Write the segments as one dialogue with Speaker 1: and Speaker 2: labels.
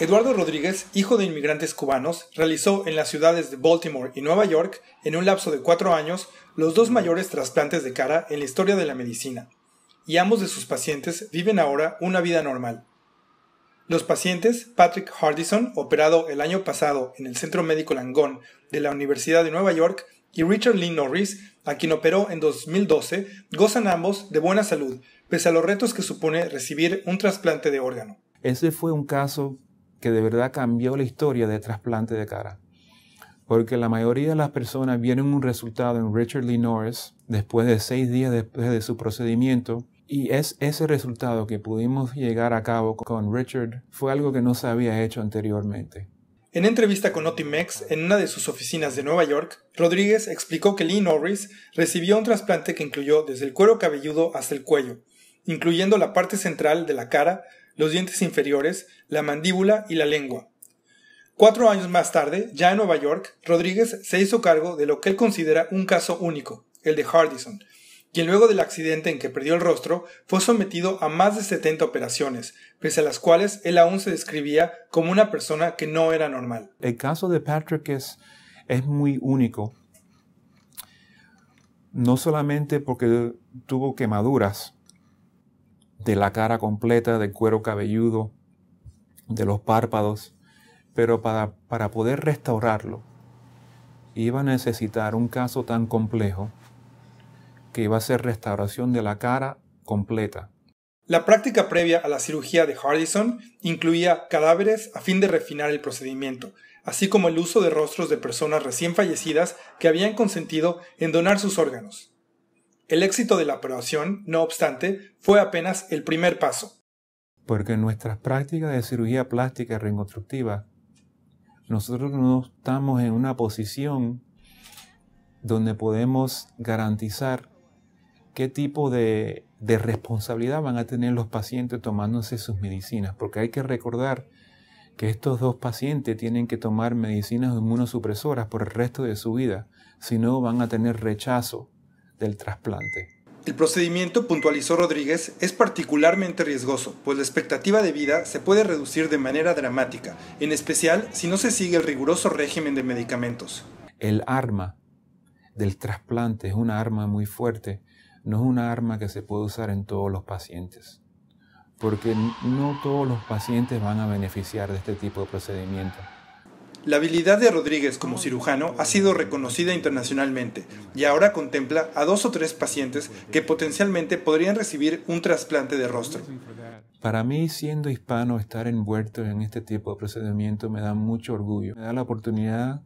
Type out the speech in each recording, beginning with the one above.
Speaker 1: Eduardo Rodríguez, hijo de inmigrantes cubanos, realizó en las ciudades de Baltimore y Nueva York, en un lapso de cuatro años, los dos mayores trasplantes de cara en la historia de la medicina, y ambos de sus pacientes viven ahora una vida normal. Los pacientes Patrick Hardison, operado el año pasado en el Centro Médico Langone de la Universidad de Nueva York, y Richard Lee Norris, a quien operó en 2012, gozan ambos de buena salud, pese a los retos que supone recibir un trasplante de órgano.
Speaker 2: Ese fue un caso que de verdad cambió la historia de trasplante de cara. Porque la mayoría de las personas vieron un resultado en Richard Lee Norris después de seis días después de su procedimiento. Y es ese resultado que pudimos llegar a cabo con Richard fue algo que no se había hecho anteriormente.
Speaker 1: En entrevista con Otimex en una de sus oficinas de Nueva York, Rodríguez explicó que Lee Norris recibió un trasplante que incluyó desde el cuero cabelludo hasta el cuello, incluyendo la parte central de la cara los dientes inferiores, la mandíbula y la lengua. Cuatro años más tarde, ya en Nueva York, Rodríguez se hizo cargo de lo que él considera un caso único, el de Hardison, quien luego del accidente en que perdió el rostro fue sometido a más de 70 operaciones, pese a las cuales él aún se describía como una persona que no era normal.
Speaker 2: El caso de Patrick es, es muy único, no solamente porque tuvo quemaduras, de la cara completa, del cuero cabelludo, de los párpados, pero para, poder restaurarlo iba a necesitar un caso tan complejo que iba a ser restauración de la cara completa.
Speaker 1: La práctica previa a la cirugía de Hardison incluía cadáveres a fin de refinar el procedimiento, así como el uso de rostros de personas recién fallecidas que habían consentido en donar sus órganos. El éxito de la operación, no obstante, fue apenas el primer paso.
Speaker 2: Porque en nuestras prácticas de cirugía plástica reconstructiva, nosotros no estamos en una posición donde podemos garantizar qué tipo de, de responsabilidad van a tener los pacientes tomándose sus medicinas, porque hay que recordar que estos dos pacientes tienen que tomar medicinas inmunosupresoras por el resto de su vida, si no van a tener rechazo trasplante.
Speaker 1: El procedimiento, puntualizó Rodríguez, es particularmente riesgoso, pues la expectativa de vida se puede reducir de manera dramática, en especial si no se sigue el riguroso régimen de medicamentos.
Speaker 2: El arma del trasplante es una arma muy fuerte, no es una arma que se puede usar en todos los pacientes, porque no todos los pacientes van a beneficiar de este tipo de procedimiento.
Speaker 1: La habilidad de Rodríguez como ah. cirujano ha sido reconocida internacionalmente y ahora contempla a dos o tres pacientes que potencialmente podrían recibir un trasplante de rostro.
Speaker 2: Para mí, siendo hispano, estar envuelto en este tipo de procedimiento me da mucho orgullo. Me da la oportunidad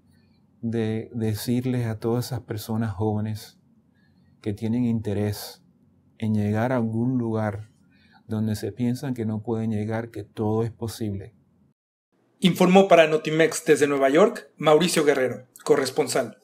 Speaker 2: de decirles a todas esas personas jóvenes que tienen interés en llegar a algún lugar donde se piensan que no pueden llegar, que todo es posible
Speaker 1: Informó para Notimex desde Nueva York Mauricio Guerrero, corresponsal.